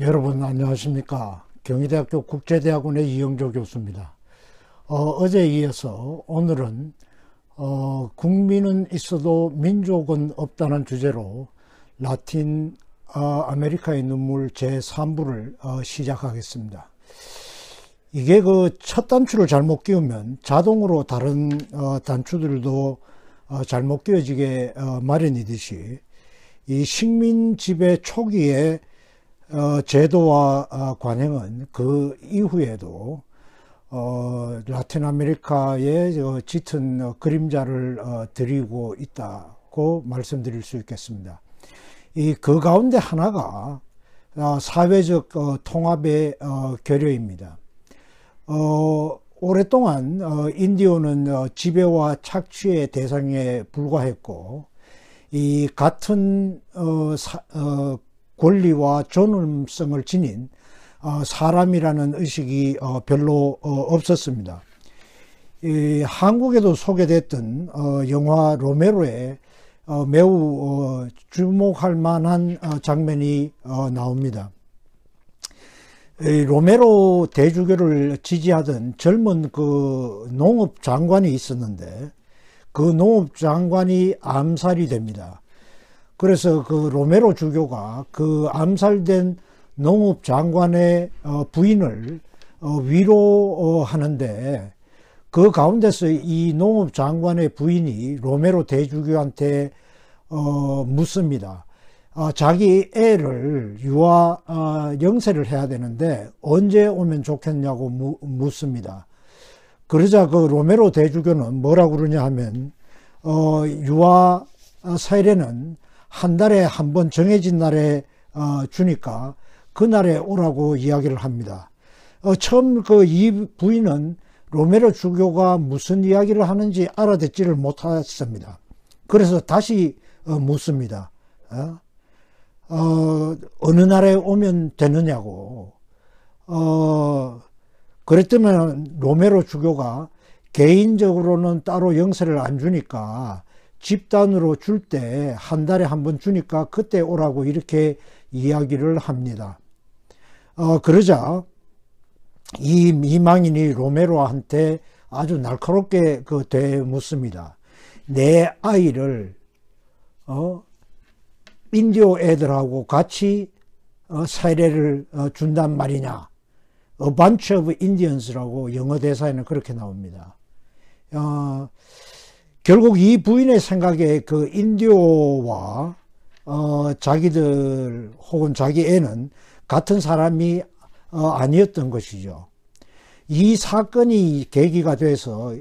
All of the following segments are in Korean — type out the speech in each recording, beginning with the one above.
여러분 안녕하십니까 경희대학교 국제대학원의 이영조 교수입니다 어, 제 이어서 오늘은 어, 국민은 있어도 민족은 없다는 주제로 라틴 어, 아메리카의 눈물 제3부를 어, 시작하겠습니다 이게 그 첫 단추를 잘못 끼우면 자동으로 다른 어, 단추들도 어, 잘못 끼워지게 어, 마련이듯이 이 식민 지배 초기에 어, 제도와 어, 관행은 그 이후에도 어, 라틴 아메리카의 어, 짙은 어, 그림자를 어, 드리고 있다고 말씀드릴 수 있겠습니다. 이 그 가운데 하나가 어, 사회적 어, 통합의 어, 결여입니다. 어, 오랫동안 어, 인디오는 어, 지배와 착취의 대상에 불과했고 이 같은 어, 사, 어, 권리와 존엄성을 지닌 어, 사람이라는 의식이 어, 별로 어, 없었습니다. 한국에도 소개됐던 영화 로메로의 매우 주목할 만한 장면이 나옵니다. 로메로 대주교를 지지하던 젊은 그 농업 장관이 있었는데 그 농업 장관이 암살이 됩니다. 그래서 그 로메로 주교가 그 암살된 농업 장관의 어, 부인을 어, 위로하는데 그 가운데서 이 농업 장관의 부인이 로메로 대주교한테 어, 묻습니다. 어, 자기 애를 유아 어, 영세를 해야 되는데 언제 오면 좋겠냐고 무, 묻습니다. 그러자 그 로메로 대주교는 뭐라고 그러냐 하면 어, 유아 사례는 한 달에 한 번 정해진 날에 어, 주니까 그날에 오라고 이야기를 합니다. 어, 처음 그 이 부인은 로메로 주교가 무슨 이야기를 하는지 알아듣지를 못했습니다. 그래서 다시 어, 묻습니다. 어? 어, 어느 날에 오면 되느냐고. 어, 그랬더면 로메로 주교가 개인적으로는 따로 영세를 안 주니까 집단으로 줄 때 한 달에 한 번 주니까 그때 오라고 이렇게 이야기를 합니다. 어, 그러자 이 미망인이 로메로한테 아주 날카롭게 그 되묻습니다. 내 아이를 어, 인디오 애들하고 같이 어, 사례를 어, 준단 말이냐. A bunch of Indians라고 영어 대사에는 그렇게 나옵니다. 어, 결국 이 부인의 생각에 그 인디오와 어, 자기들 혹은 자기 애는 같은 사람이 어, 아니었던 것이죠. 이 사건이 계기가 돼서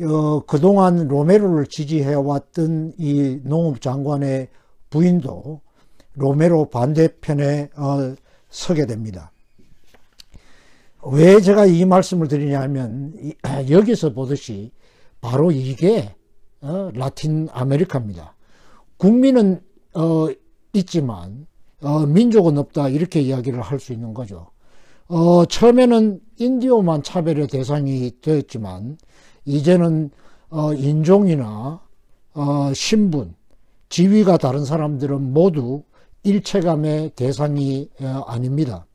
어, 그동안 로메로를 지지해왔던 이 농업 장관의 부인도 로메로 반대편에 어, 서게 됩니다. 왜 제가 이 말씀을 드리냐면 여기서 보듯이 바로 이게 어, 라틴 아메리카입니다. 국민은 어, 있지만 어, 민족은 없다 이렇게 이야기를 할 수 있는 거죠. 어, 처음에는 인디오만 차별의 대상이 되었지만 이제는 어, 인종이나 어, 신분, 지위가 다른 사람들은 모두 일체감의 대상이 어, 아닙니다.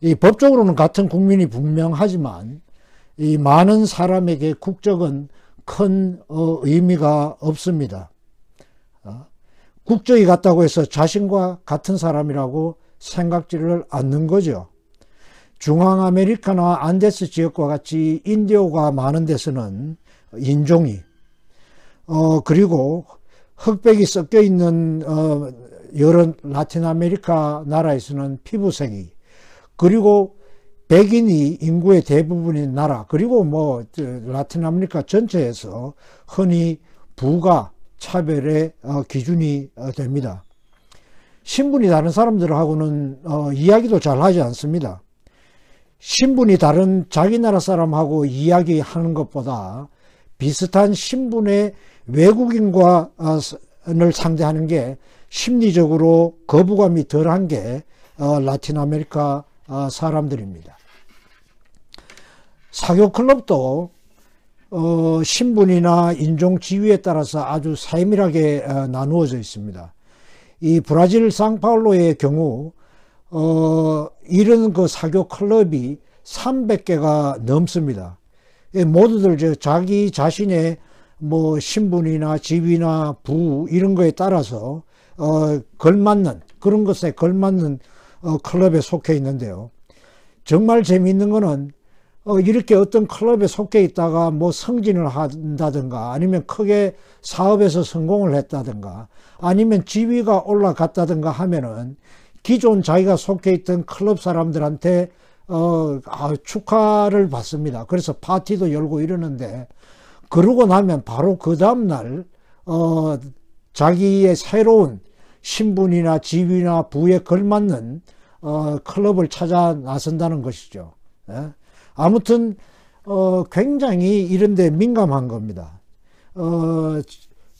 이 법적으로는 같은 국민이 분명하지만 이 많은 사람에게 국적은 큰 어, 의미가 없습니다. 어? 국적이 같다고 해서 자신과 같은 사람이라고 생각지를 않는 거죠. 중앙아메리카나 안데스 지역과 같이 인디오가 많은 데서는 인종이 어 그리고 흑백이 섞여 있는 어 여러 라틴 아메리카 나라에서는 피부색이 그리고 백인이 인구의 대부분인 나라 그리고 뭐 라틴 아메리카 전체에서 흔히 부가 차별의 어, 기준이 어, 됩니다. 신분이 다른 사람들하고는 어, 이야기도 잘 하지 않습니다. 신분이 다른 자기 나라 사람하고 이야기하는 것보다 비슷한 신분의 외국인과 을 상대하는 게 심리적으로 거부감이 덜한 게 라틴 아메리카 아, 사람들입니다. 사교클럽도 어, 신분이나 인종 지위에 따라서 아주 세밀하게 어, 나누어져 있습니다. 이 브라질 상파울로의 경우 어, 이런 그 사교 클럽이 300개가 넘습니다. 예, 모두들 저 자기 자신의 뭐 신분이나 지위나 부 이런 거에 따라서 어, 걸맞는 그런 것에 걸맞는 어, 클럽에 속해 있는데요. 정말 재미있는 거는 어, 이렇게 어떤 클럽에 속해 있다가 뭐성진을 한다든가 아니면 크게 사업에서 성공을 했다든가 아니면 지위가 올라갔다든가 하면은 기존 자기가 속해 있던 클럽 사람들한테 어, 아, 축하를 받습니다. 그래서 파티도 열고 이러는데 그러고 나면 바로 그 다음날 어, 자기의 새로운 신분이나 지위나 부에 걸맞는 어, 클럽을 찾아 나선다는 것이죠. 예? 아무튼 어, 굉장히 이런데 민감한 겁니다. 어,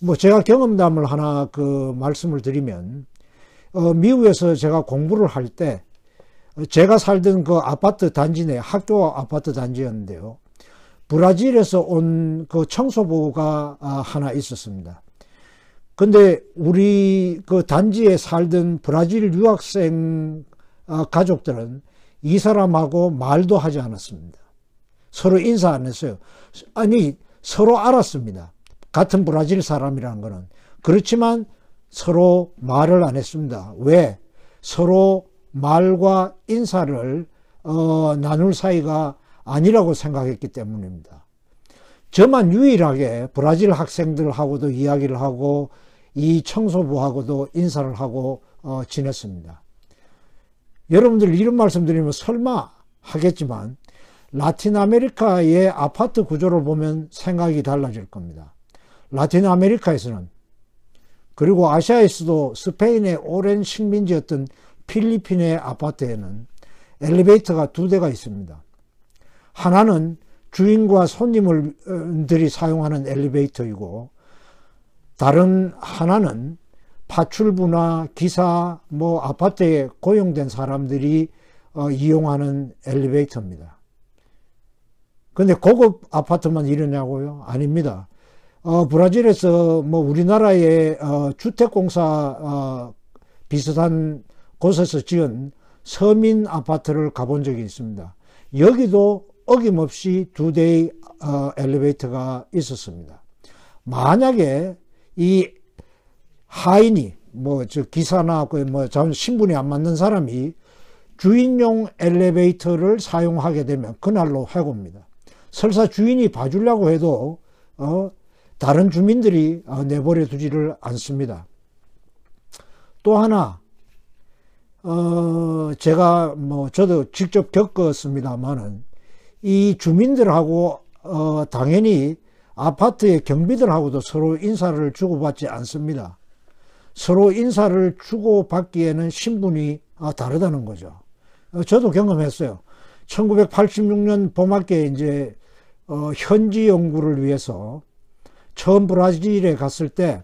뭐 제가 경험담을 하나 그 말씀을 드리면 어, 미국에서 제가 공부를 할 때 제가 살던 그 아파트 단지 내 학교 아파트 단지였는데요. 브라질에서 온 그 청소부가 아, 하나 있었습니다. 근데 우리 그 단지에 살던 브라질 유학생 아, 가족들은 이 사람하고 말도 하지 않았습니다. 서로 인사 안 했어요. 아니, 서로 알았습니다. 같은 브라질 사람이라는 거는. 그렇지만 서로 말을 안 했습니다. 왜? 서로 말과 인사를 어, 나눌 사이가 아니라고 생각했기 때문입니다. 저만 유일하게 브라질 학생들하고도 이야기를 하고 이 청소부하고도 인사를 하고 어, 지냈습니다. 여러분들 이런 말씀드리면 설마 하겠지만 라틴 아메리카의 아파트 구조를 보면 생각이 달라질 겁니다. 라틴 아메리카에서는 그리고 아시아에서도 스페인의 오랜 식민지였던 필리핀의 아파트에는 엘리베이터가 두 대가 있습니다. 하나는 주인과 손님들이 사용하는 엘리베이터이고 다른 하나는 파출부나 기사, 뭐 아파트에 고용된 사람들이 어, 이용하는 엘리베이터입니다. 근데 고급 아파트만 이러냐고요? 아닙니다. 어, 브라질에서 뭐 우리나라의 어, 주택공사 어, 비슷한 곳에서 지은 서민 아파트를 가본 적이 있습니다. 여기도 어김없이 두 대의 어, 엘리베이터가 있었습니다. 만약에 이 하인이 뭐저 기사나 그뭐전 신분이 안 맞는 사람이 주인용 엘리베이터를 사용하게 되면 그날로 해고입니다. 설사 주인이 봐주려고 해도 어 다른 주민들이 어 내버려 두지를 않습니다. 또 하나 어 제가 뭐 저도 직접 겪었습니다만은 이 주민들하고 어 당연히 아파트의 경비들하고도 서로 인사를 주고받지 않습니다. 서로 인사를 주고받기에는 신분이 아, 다르다는 거죠. 어, 저도 경험했어요. 1986년 봄학기에 이제 어, 현지 연구를 위해서 처음 브라질에 갔을 때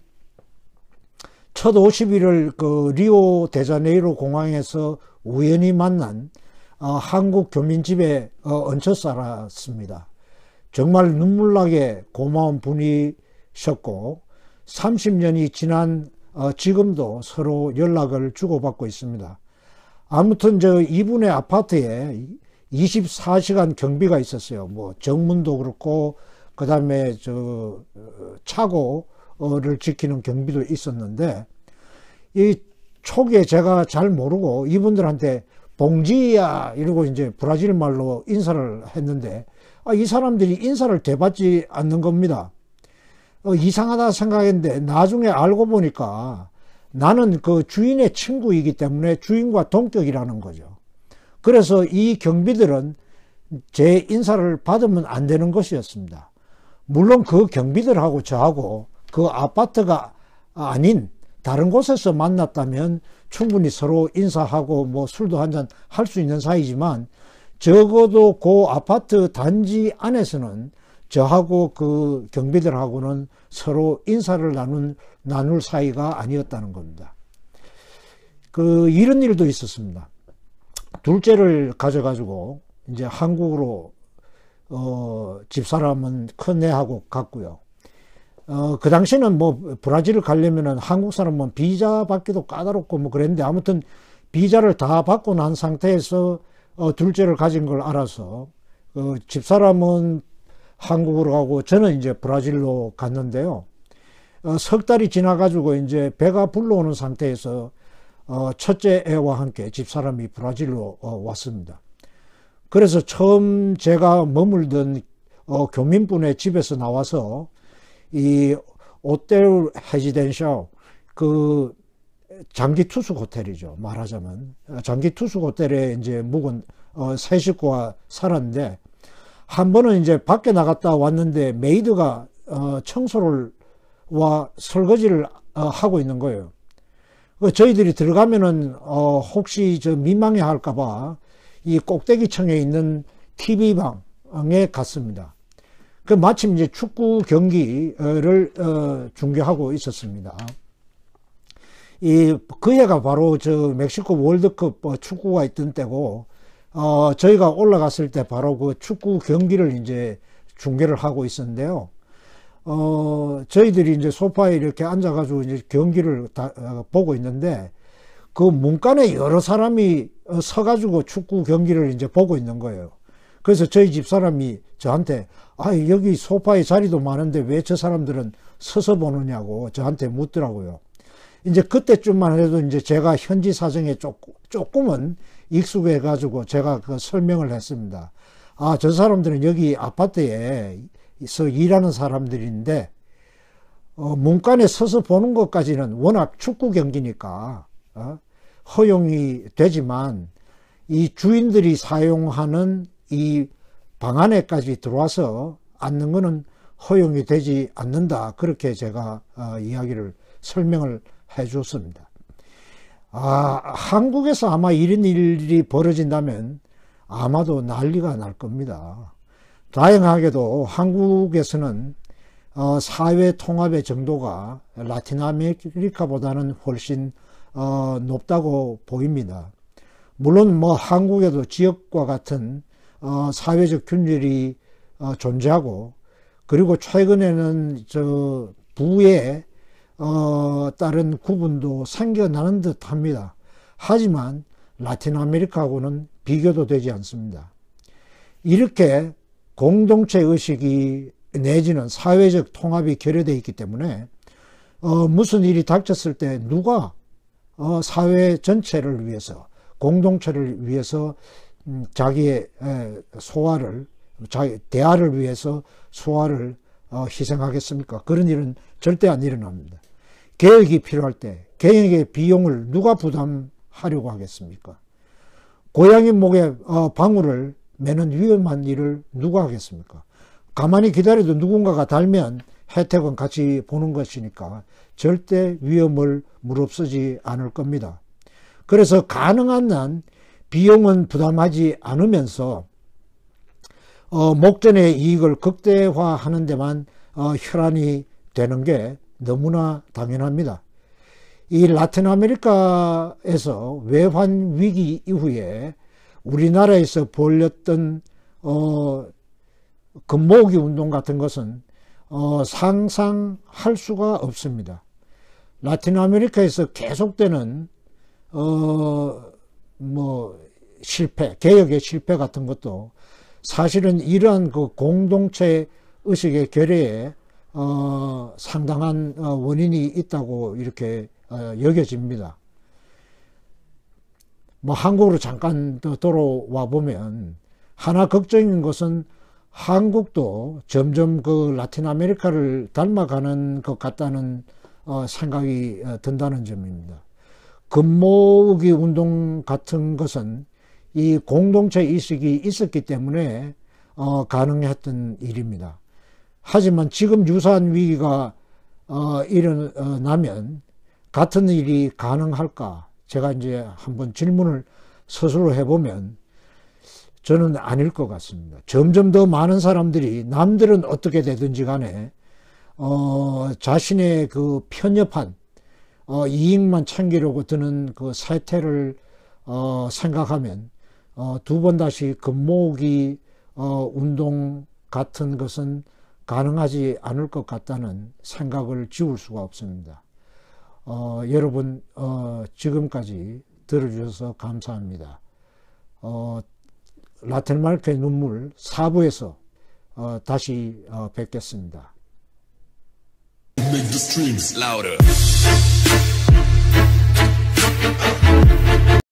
첫 50일을 그 리오 데자네이로 공항에서 우연히 만난 어, 한국 교민집에 얹혀 살았습니다. 정말 눈물나게 고마운 분이셨고 30년이 지난 어, 지금도 서로 연락을 주고받고 있습니다. 아무튼 저 이분의 아파트에 24시간 경비가 있었어요. 뭐 정문도 그렇고 그 다음에 저 차고를 지키는 경비도 있었는데 이 초기에 제가 잘 모르고 이분들한테 봉지야 이러고 이제 브라질 말로 인사를 했는데 아, 이 사람들이 인사를 대받지 않는 겁니다. 어, 이상하다 생각했는데 나중에 알고 보니까 나는 그 주인의 친구이기 때문에 주인과 동격이라는 거죠. 그래서 이 경비들은 제 인사를 받으면 안 되는 것이었습니다. 물론 그 경비들하고 저하고 그 아파트가 아닌 다른 곳에서 만났다면 충분히 서로 인사하고 뭐 술도 한잔할 수 있는 사이지만 적어도 그 아파트 단지 안에서는 저하고 그 경비들하고는 서로 인사를 나눈, 나눌 사이가 아니었다는 겁니다. 그 이런 일도 있었습니다. 둘째를 가져가지고 이제 한국으로 어, 집사람은 큰 애하고 갔고요. 어, 그 당시에는 뭐 브라질을 가려면은 한국 사람은 비자 받기도 까다롭고 뭐 그랬는데 아무튼 비자를 다 받고 난 상태에서 어, 둘째를 가진 걸 알아서 어, 집사람은 한국으로 가고 저는 이제 브라질로 갔는데요. 어, 석 달이 지나가지고 이제 배가 불러오는 상태에서 어, 첫째 애와 함께 집사람이 브라질로 어, 왔습니다. 그래서 처음 제가 머물던 어, 교민분의 집에서 나와서 이 오텔 헤지덴셜 그 장기 투숙 호텔이죠. 말하자면 장기 투숙 호텔에 이제 묵은 어, 세 식구가 살았는데 한 번은 이제 밖에 나갔다 왔는데 메이드가 어, 청소를 와 설거지를 어, 하고 있는 거예요. 그 저희들이 들어가면은 어, 혹시 저 민망해 할까봐 이 꼭대기층에 있는 TV 방에 갔습니다. 그 마침 이제 축구 경기를 어, 중계하고 있었습니다. 이그 해가 바로 저 멕시코 월드컵 어, 축구가 있던 때고 어 저희가 올라갔을 때 바로 그 축구 경기를 이제 중계를 하고 있었는데요. 어 저희들이 이제 소파에 이렇게 앉아가지고 이제 경기를 다 어, 보고 있는데 그 문간에 여러 사람이 어, 서가지고 축구 경기를 이제 보고 있는 거예요. 그래서 저희 집 사람이 저한테 아 여기 소파에 자리도 많은데 왜 저 사람들은 서서 보느냐고 저한테 묻더라고요. 이제 그때쯤만 해도 이제 제가 현지 사정에 조금은 익숙해 가지고 제가 그 설명을 했습니다. 아, 저 사람들은 여기 아파트에서 일하는 사람들인데, 어, 문간에 서서 보는 것까지는 워낙 축구 경기니까, 어? 허용이 되지만, 이 주인들이 사용하는 이 방 안에까지 들어와서 앉는 거는 허용이 되지 않는다. 그렇게 제가 어, 이야기를 설명을 해줬습니다. 아, 한국에서 아마 이런 일이 벌어진다면 아마도 난리가 날 겁니다. 다행하게도 한국에서는 어, 사회 통합의 정도가 라틴 아메리카보다는 훨씬 어, 높다고 보입니다. 물론 뭐 한국에도 지역과 같은 어, 사회적 균열이 어, 존재하고 그리고 최근에는 저 부의 어, 따른 구분도 생겨나는 듯 합니다. 하지만 라틴 아메리카하고는 비교도 되지 않습니다. 이렇게 공동체 의식이 내지는 사회적 통합이 결여되어 있기 때문에 어, 무슨 일이 닥쳤을 때 누가 어, 사회 전체를 위해서 공동체를 위해서 음, 자기의 에, 소화를 자기 대화를 위해서 소화를 어, 희생하겠습니까? 그런 일은 절대 안 일어납니다. 개혁이 필요할 때 개혁의 비용을 누가 부담하려고 하겠습니까? 고양이 목에 어, 방울을 매는 위험한 일을 누가 하겠습니까? 가만히 기다려도 누군가가 달면 혜택은 같이 보는 것이니까 절대 위험을 무릅쓰지 않을 겁니다. 그래서 가능한 한 비용은 부담하지 않으면서 어, 목전의 이익을 극대화하는 데만 어, 혈안이 되는 게 너무나 당연합니다. 이 라틴 아메리카에서 외환 위기 이후에 우리나라에서 벌렸던 어, 금모기 그 운동 같은 것은 어, 상상할 수가 없습니다. 라틴 아메리카에서 계속되는 어, 뭐 실패, 개혁의 실패 같은 것도 사실은 이러한 그 공동체 의식의 결여에 어, 상당한 어, 원인이 있다고 이렇게 어, 여겨집니다. 뭐 한국으로 잠깐 더 돌아와 보면 하나 걱정인 것은 한국도 점점 그 라틴 아메리카를 닮아가는 것 같다는 어, 생각이 어, 든다는 점입니다. 금모으기 운동 같은 것은 이 공동체 의식이 있었기 때문에 어, 가능했던 일입니다. 하지만 지금 유사한 위기가 어, 일어나면 같은 일이 가능할까? 제가 이제 한번 질문을 스스로 해보면 저는 아닐 것 같습니다. 점점 더 많은 사람들이 남들은 어떻게 되든지 간에 어, 자신의 그 편협한 어, 이익만 챙기려고 드는 그 사태를 어, 생각하면 어, 두 번 다시 금모으기 어, 운동 같은 것은 가능하지 않을 것 같다는 생각을 지울 수가 없습니다. 어, 여러분 어, 지금까지 들어주셔서 감사합니다. 어, 라텔마르크의 눈물 4부에서 어, 다시 어, 뵙겠습니다.